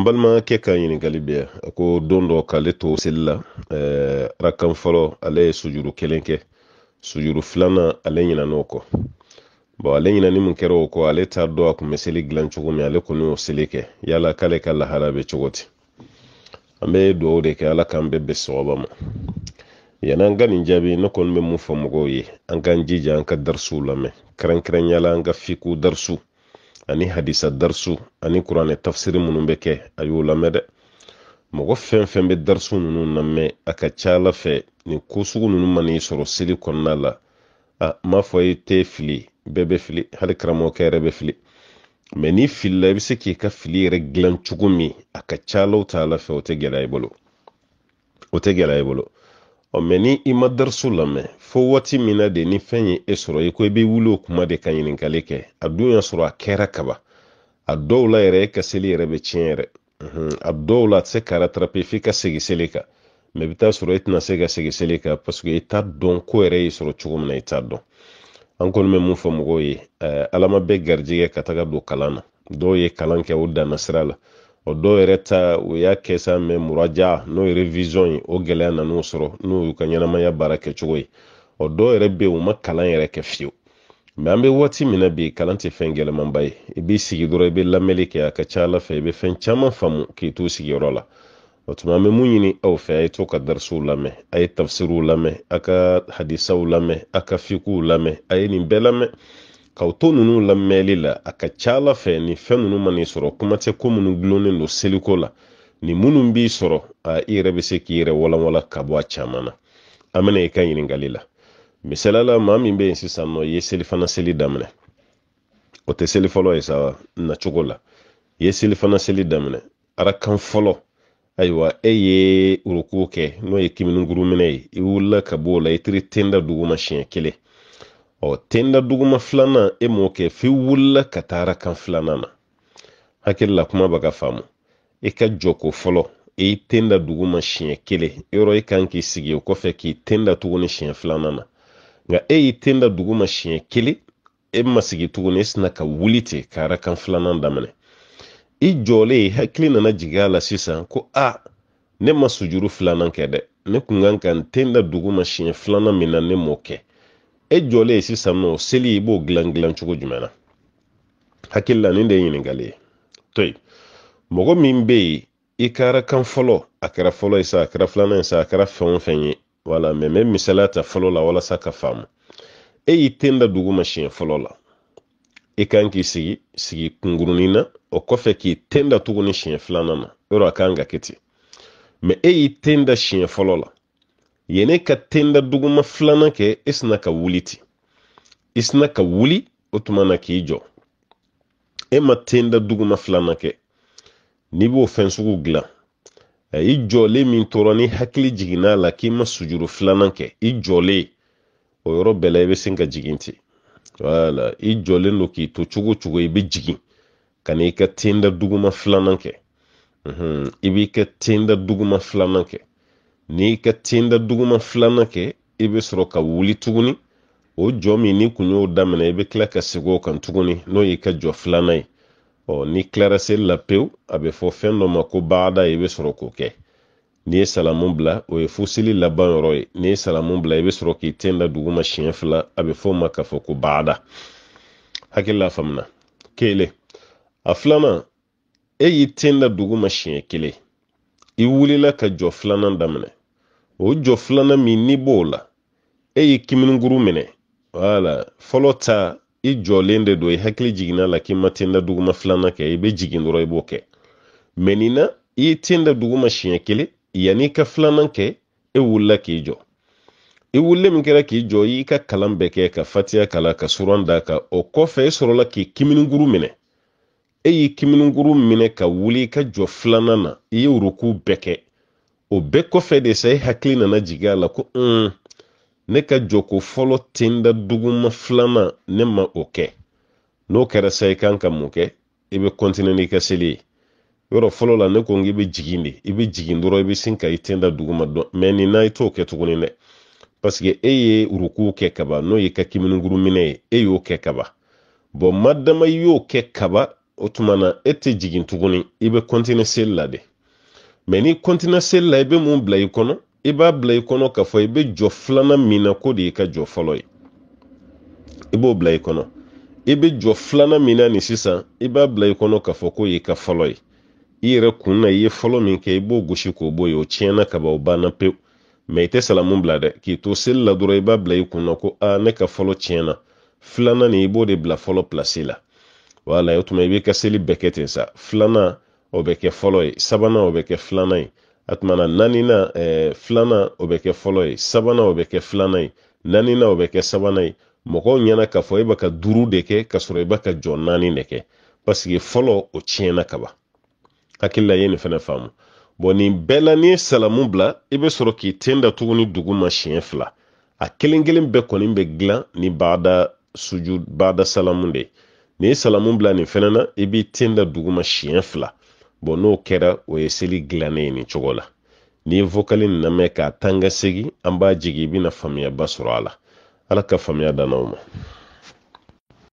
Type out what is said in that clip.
an balimakɛ ka ɲiningali bɛ a ko don dɔ k'ale to seli la eh, rakan fɔlɔ ale ye sujuru kelen kɛ sujuru filanan ale ɲinan'o kɔ bɔn ale ɲinani min kɛra o kɔ ale t'a dɔn a kun seli dilan cogo min ale kɔni y'o seli kɛ yala k'ale ka lahara bɛ cogo di an bɛ dugawu de kɛ ala k'an bɛɛ bɛn sababa ma yanni an ka nin jaabi ne kɔni bɛ mun fɔ mɔgɔw ye an k'an jija an ka darisow lamɛn kɛrɛnkɛrɛnnenya an ka fiko dariso ani hadisa darisu ani kuranɛ tafsiri minnu bɛ kɛ a y'o lamɛn dɛ mɔgɔ fɛn fɛn bɛ darisu nunu lamɛn a ka ca ala fɛ nin ko sugu ninnu n'i sɔrɔ seli kɔnɔna la a m'a fɔ i tɛ fili bɛɛ bɛ fili hali karamɔgɔkɛ yɛrɛ bɛ fili mɛ n'i filila i be se k'i ka fili yɛrɛ gilan cogo min a ka ca ala ta ala fɛ o tɛ gɛlɛya i bolo o tɛ gɛlɛya i bolo ɔ mɛ ni i ma dariso lamɛn fo waati min na de ni fɛn ye e sɔrɔ i ko i bɛ wuli o kuma de ka ɲininkali kɛ a dun y'a sɔrɔ a kɛra kaban a dɔw la yɛrɛ e ka seli yɛrɛ bɛ tiɲɛ yɛrɛ a dɔw la a tɛ se ka ratarape f'i ka segin seli kan mɛ i taa sɔrɔ e tɛna se ka segin seli kan paseke i t'a dɔn ko yɛrɛ y'i sɔrɔ cogo min na i t'a dɔn an kɔni bɛ mun fɔ mɔgɔw ye ala ma bɛɛ garijɛgɛ ka taga don kalan na dɔw ye kalan kɛ o danna sira la o dɔw yɛrɛ ta o y'a kɛ sa mɛ muraja n'o ye revision ye o gɛlɛya nan'u sɔrɔ n'u y'u ka ɲɛnamaya baara kɛcogo ye o dɔw yɛrɛ bɛ yen u ma kalan yɛrɛ kɛ fiyewu mɛ an bɛ waati min na bi kalan tɛ fɛn gɛlɛmanba ye i b'i sigi dɔrɔn i bɛ lamɛnni kɛ a ka ca ala fɛ i bɛ fɛn caman faamu k'i to sigiyɔrɔ la o tuma an bɛ mun ɲini aw fɛ a ye to ka darisow lamɛn a ye tafisiriw lamɛn a ka hadisaw lamɛn a ka fikuw lamɛn a ye nin bɛɛ lamɛn ka nunu lamɛli la a ka ca ala fɛ nin fɛn ninnu ma sɔrɔ kuma tɛ ko minnu dulonnen don seliko la nin minnu b'i sɔrɔ i yɛrɛ bɛ se k'i yɛrɛ walawala ka bɔ a caman na an bɛna i ka ɲininkali la misaliyala maa min bɛ yen sisan nɔ i ye selifana seli daminɛ o tɛ seli fɔlɔ ye sa nacogo la i ye selifana seli daminɛ arakan fɔlɔ ayiwa e ye uruku kɛ n'o ye kiminikuruminɛ ye i wulila ka b'o la i tiri ten duguma siɲɛ kelen ɔ tenda duguma filanan e m'o kɛ f'i wulila ka taara kan filanan na hakili la kuma b'a ka faamu i ka jɔko fɔlɔ i y'i ten da dugu ma siɲɛ kelen yɔrɔ i kan k'i sigi o kɔfɛ k'i tenda da tuguni siɲɛ filanan na nka e y'i ten da dugu siɲɛ kelen e ma sigi tuguni e sina ka wuli ten ka arakan filanan daminɛ i jɔlen hakili nana jigin a la sisan ko a ne ma sujuru filanan kɛ dɛ ne kun kan ka n ten da siɲɛ filanan min na ne m'o kɛ e jɔlen sisan nɔ seli i b'o gilan gilan cogo jumɛn na hakili la nin de ye ɲininkali ye to yen mɔgɔ min bɛ yen i kɛra kan fɔlɔ a kɛra fɔlɔ ye sa a kɛra filanan ye sa a kɛra fɛn o fɛn ye wala mɛ n bɛ misaliya ta fɔlɔ la walasa ka faamu e y'i ten da dugu ma siɲɛ fɔlɔ la i kan k'i sigi sigi kunkurunin na o kɔfɛ k'i ten da tuguni siɲɛ filanan na yɔrɔ a kan ka kɛ ten mɛ e y'i ten da siɲɛ fɔlɔ la yene ka tenda duguma filana kɛ i sina ka wuli ten i sina ka wuli o tuma na k'i jɔ e ma tenda duguma filanan kɛ n'i b'o fɛn sugu e, i jɔlen min tora ni hakili jiginn'a la k'i ma sujuru filanan kɛ i jɔlen o yɔrɔ bɛɛ la i bɛ sin ka jigin ten wala i jɔlen don k'i to cogo cogo i bɛ jigin ka na i ka tenda duguma filanan kɛ mhm, i b'i ka tenda duguma filanan kɛ n'i ka tenda duguma filanan kɛ i bɛ sɔrɔ ka wuli tuguni o jɔ min n'i kun y'o daminɛ i bɛ tila ka segin o kan tuguni n'o y'i ka jɔ filanan ye ɔ n'i tilara seli la pewu a bɛ fɔ fɛn dɔ ma ko baada i bɛ sɔrɔ k'o kɛ n'i ye salamu bila o ye fo laban yɔrɔ ye n'i ye salamu bila i bɛ sɔrɔ k'i tenda duguma siɲɛ fila a bɛ fɔ o ma k'a fɔ ko baada hakili la faamuna kele a filanan e y'i tenda duguma siɲɛ kelen i wulila ka jɔ filanan daminɛ o jɔ filanan min n'i b'o la e ye kiminiguru minɛ wala fɔlɔ ta i jɔlen de don i hakili jiginna la k'i ma ten duguma filanan kɛ i bɛ jigin dɔrɔn i b'o kɛ mɛ nin na i ye ten duguma siɲɛ kelen yanni i ka filanan kɛ e wulila k'i jɔ i wulilen min kɛra k'i jɔ i y'i ka kalan bɛɛ kɛ ka fatiya kala ka suran d'a kan o kɔfɛ e sɔrɔla k'i kiminiguru minɛ e y'i kiminiguru minɛ ka wuli i ka jɔ filanan na i ye ruku bɛɛ kɛ o bɛɛ kɔfɛ de sa e hakili nana jigin a la ko um ne ka jɔko fɔlɔ tenda duguma filanan ne ma o kɛ n'o kɛra sa i kan ka mun kɛ i bɛ kɔntine n'i ka seli ye yɔrɔ fɔlɔ la ne ko n k'i bɛ jigin de i bɛ jigin dɔrɔn i bɛ sin ka i ten duguma dɔn mɛ nin na i t'o kɛ tuguni dɛ paseke e ye urukuw kɛ kaba n'o y'i ka kiminiguru minɛ ye e y'o kɛ kaba bɔn madama i y'o kɛ kaba o tuma na e tɛ jigin tuguni i bɛ kɔntine seli la de mɛ n'i kɔntina seli la i be mun bila i kɔnɔ i b'a bila i kɔnɔ k'a fɔ i bɛ jɔ filanan min na k'o de y'i ka jɔ fɔlɔ ye i b'o bila i kɔnɔ i bɛ jɔ filanan min na nin sisan i b'a bila i kɔnɔ k'a fɔ k'o y'i ka fɔlɔ ye i yɛrɛ kun na i ye fɔlɔ min kɛ i b'o gosi k'o bɔ yen o tiɲɛna ka o banna pewu mɛ i tɛ salamu bila dɛ k'i to seli la dɔrɔn i b'a bila i kunna ko aa ne ka fɔlɔ tiɲɛna filanan nin i b'o de bila fɔlɔ pilasi la wala o tuma i b'i ka seli bɛɛ kɛ ten sa filanan o bɛ kɛ fɔlɔ ye sabanan o bɛ kɛ filanan ye a tumana naanina filanan o bɛ kɛ fɔlɔ ye sabanan o bɛ kɛ filanan ye naanina o bɛ kɛ sabanan ye mɔgɔw ɲɛna k'a fɔ e bɛ ka duuru de kɛ ka sɔrɔ i bɛ ka jɔ naani de kɛ paseke fɔlɔ o tiɲɛna kaban hakilila ye nin fana faamu bɔn nin bɛɛ la n'i ye salamu bila i bɛ sɔrɔ k'i ten da tugun dugu ma siɲɛ fila a kelen kelen bɛɛ kɔni bɛ dilan ni baada suju baada salamu de ye n'i ye salamu bila nin fana na e i b'i ten da dugu ma siɲɛ fila bon n'o kɛra o ye seli dilannen ye ni cogo la n'i ye vokali na lamɛn k'a tan ka an b'a jigi i bɛna faamuyaba sɔrɔ a la ala ka faamiya d'an ma